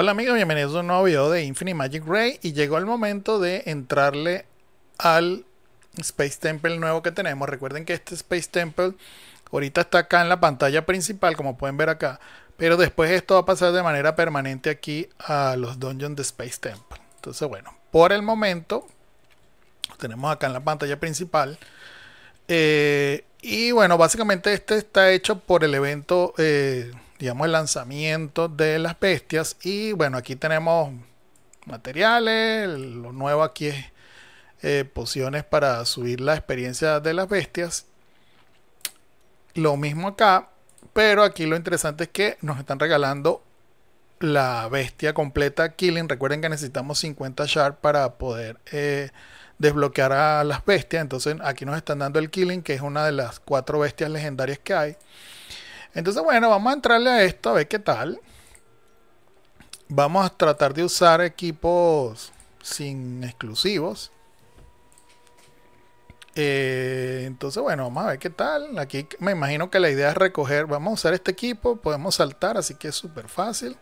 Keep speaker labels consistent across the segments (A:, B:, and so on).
A: Hola amigos, bienvenidos a un nuevo video de Infinite Magic Ray y llegó el momento de entrarle al Space Temple nuevo que tenemos. Recuerden que este Space Temple ahorita está acá en la pantalla principal, como pueden ver acá, pero después esto va a pasar de manera permanente aquí a los dungeons de Space Temple. Entonces bueno, por el momento tenemos acá en la pantalla principal. Eh, y bueno, básicamente este está hecho por el evento... Eh, digamos, el lanzamiento de las bestias. Y bueno, aquí tenemos materiales, lo nuevo aquí es posiciones eh, pociones para subir la experiencia de las bestias. Lo mismo acá, pero aquí lo interesante es que nos están regalando la bestia completa Killing. Recuerden que necesitamos 50 Shard para poder eh, desbloquear a las bestias. Entonces aquí nos están dando el Killing, que es una de las cuatro bestias legendarias que hay. Entonces, bueno, vamos a entrarle a esto a ver qué tal. Vamos a tratar de usar equipos sin exclusivos. Eh, entonces, bueno, vamos a ver qué tal. Aquí me imagino que la idea es recoger. Vamos a usar este equipo, podemos saltar, así que es súper fácil.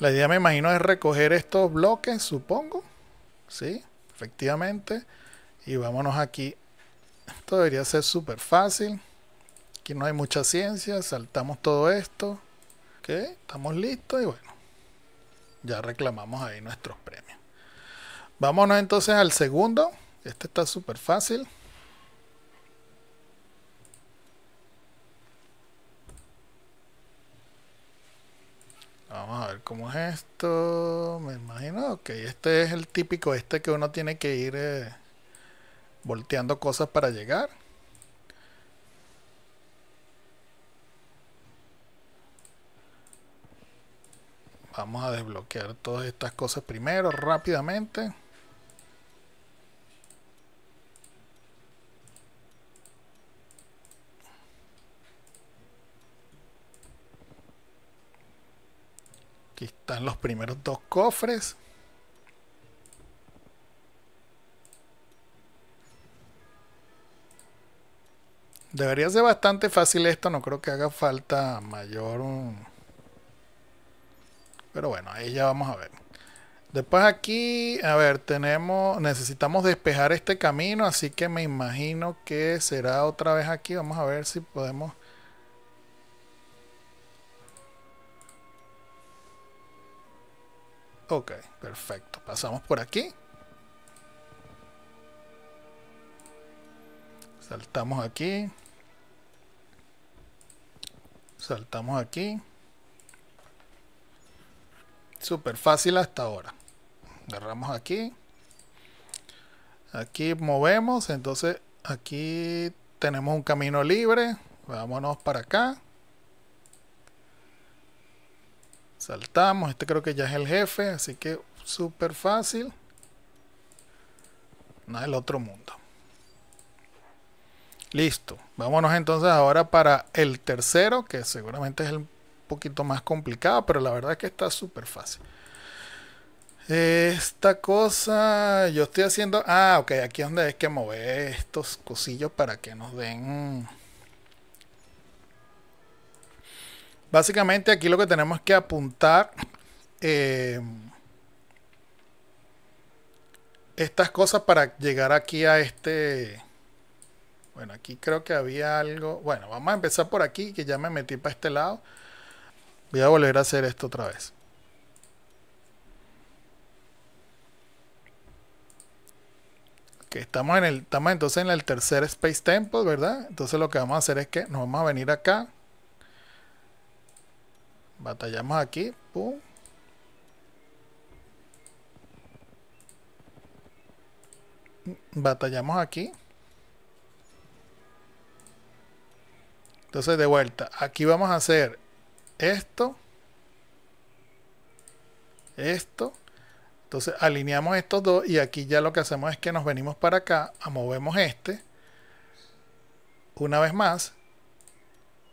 A: La idea me imagino es recoger estos bloques, supongo. Sí, efectivamente. Y vámonos aquí. Esto debería ser súper fácil. Aquí no hay mucha ciencia, saltamos todo esto. Ok, estamos listos y bueno, ya reclamamos ahí nuestros premios. Vámonos entonces al segundo. Este está súper fácil. Vamos a ver cómo es esto. Me imagino que este es el típico este que uno tiene que ir eh, volteando cosas para llegar. Vamos a desbloquear todas estas cosas primero, rápidamente. Aquí están los primeros dos cofres. Debería ser bastante fácil esto, no creo que haga falta mayor... Pero bueno, ahí ya vamos a ver. Después aquí, a ver, tenemos, necesitamos despejar este camino, así que me imagino que será otra vez aquí. Vamos a ver si podemos... Ok, perfecto. Pasamos por aquí. Saltamos aquí. Saltamos aquí. Súper fácil hasta ahora. Agarramos aquí. Aquí movemos. Entonces aquí tenemos un camino libre. Vámonos para acá. Saltamos. Este creo que ya es el jefe. Así que súper fácil. No el otro mundo. Listo. Vámonos entonces ahora para el tercero, que seguramente es el poquito más complicada, pero la verdad es que está súper fácil. Esta cosa, yo estoy haciendo. Ah, ok, aquí es donde hay que mover estos cosillos para que nos den. Básicamente, aquí lo que tenemos que apuntar. Eh, estas cosas para llegar aquí a este. Bueno, aquí creo que había algo. Bueno, vamos a empezar por aquí, que ya me metí para este lado. Voy a volver a hacer esto otra vez. Okay, estamos, en el, estamos entonces en el tercer Space Temple, ¿verdad? Entonces lo que vamos a hacer es que nos vamos a venir acá. Batallamos aquí. Batallamos aquí. Entonces de vuelta, aquí vamos a hacer esto, esto. Entonces alineamos estos dos y aquí ya lo que hacemos es que nos venimos para acá, movemos este una vez más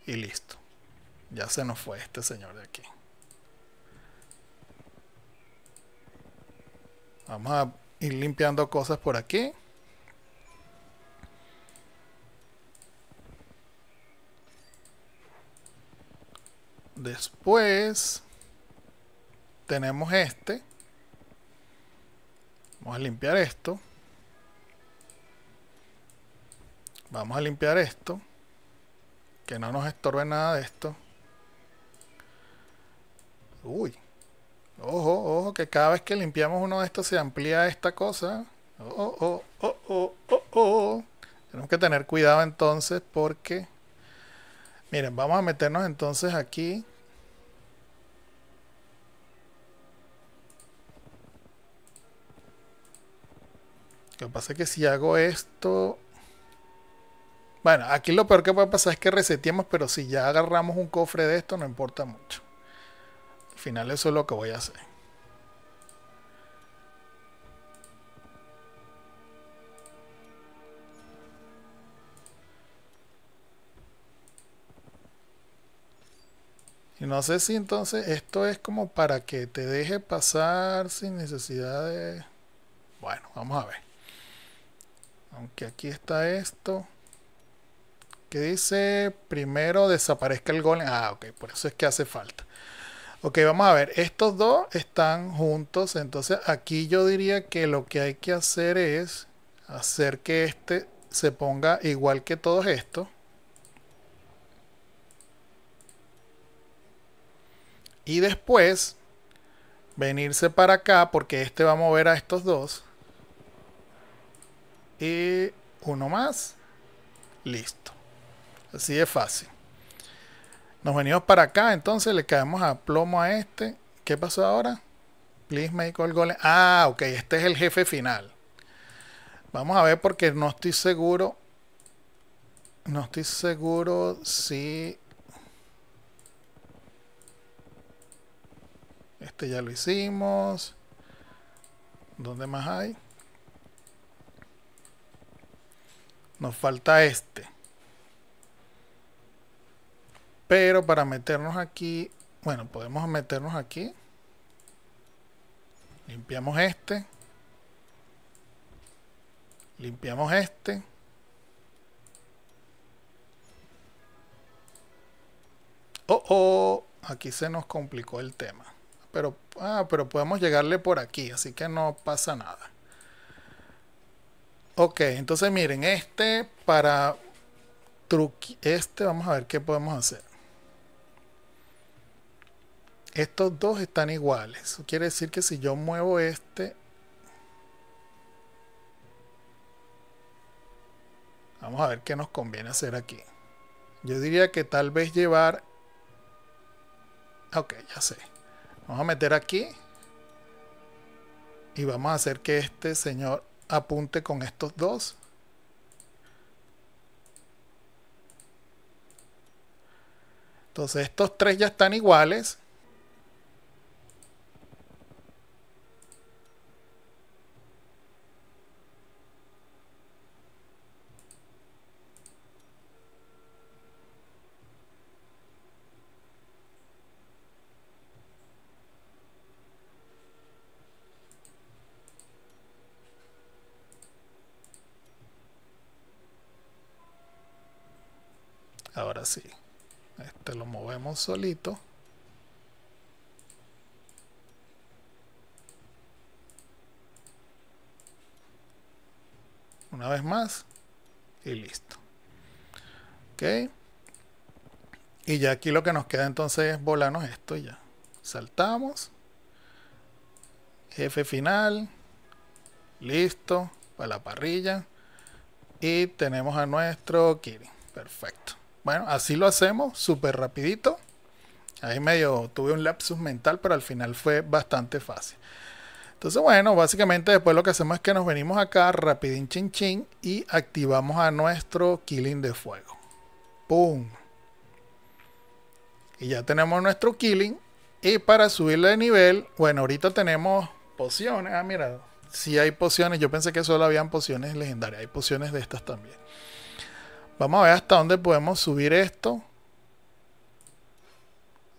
A: y listo. Ya se nos fue este señor de aquí. Vamos a ir limpiando cosas por aquí. Después tenemos este. Vamos a limpiar esto. Vamos a limpiar esto. Que no nos estorbe nada de esto. Uy. Ojo, ojo, que cada vez que limpiamos uno de estos se amplía esta cosa. Oh, oh, oh, oh, oh, oh. oh. Tenemos que tener cuidado entonces porque... Miren, vamos a meternos entonces aquí pasa que si hago esto... Bueno, aquí lo peor que puede pasar es que reseteemos, pero si ya agarramos un cofre de esto no importa mucho. Al final eso es lo que voy a hacer. Y no sé si entonces esto es como para que te deje pasar sin necesidad de... Bueno, vamos a ver aunque aquí está esto que dice primero desaparezca el golem ah ok por eso es que hace falta ok vamos a ver estos dos están juntos entonces aquí yo diría que lo que hay que hacer es hacer que este se ponga igual que todos estos y después venirse para acá porque este va a mover a estos dos y uno más, listo. Así de fácil. Nos venimos para acá, entonces le caemos a plomo a este. ¿Qué pasó ahora? Please make all Ah, ok, este es el jefe final. Vamos a ver porque no estoy seguro. No estoy seguro si... Este ya lo hicimos. ¿Dónde más hay? Nos falta este. Pero para meternos aquí, bueno, podemos meternos aquí. Limpiamos este. Limpiamos este. Oh, oh, aquí se nos complicó el tema. Pero, ah, pero podemos llegarle por aquí, así que no pasa nada. Ok, entonces miren, este para truque este vamos a ver qué podemos hacer. Estos dos están iguales. quiere decir que si yo muevo este, vamos a ver qué nos conviene hacer aquí. Yo diría que tal vez llevar... Ok, ya sé. Vamos a meter aquí. Y vamos a hacer que este señor apunte con estos dos. Entonces estos tres ya están iguales. así, Este lo movemos solito. Una vez más. Y listo. Ok. Y ya aquí lo que nos queda entonces es volarnos esto y ya. Saltamos. Jefe final. Listo. Para la parrilla. Y tenemos a nuestro Kirin. Perfecto. Bueno, así lo hacemos, súper rapidito. Ahí medio tuve un lapsus mental, pero al final fue bastante fácil. Entonces, bueno, básicamente después lo que hacemos es que nos venimos acá, rapidín chin chin, y activamos a nuestro killing de fuego. ¡Pum! Y ya tenemos nuestro killing. Y para subirle de nivel, bueno, ahorita tenemos pociones. Ah, mira, si hay pociones. Yo pensé que solo habían pociones legendarias. Hay pociones de estas también. Vamos a ver hasta dónde podemos subir esto.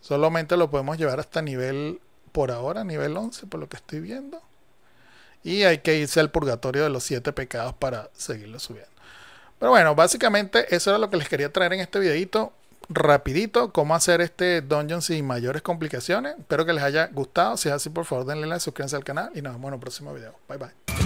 A: Solamente lo podemos llevar hasta nivel, por ahora, nivel 11, por lo que estoy viendo. Y hay que irse al purgatorio de los siete pecados para seguirlo subiendo. Pero bueno, básicamente eso era lo que les quería traer en este videito. Rapidito, cómo hacer este dungeon sin mayores complicaciones. Espero que les haya gustado. Si es así, por favor denle la suscríbanse al canal y nos vemos en un próximo video. Bye bye.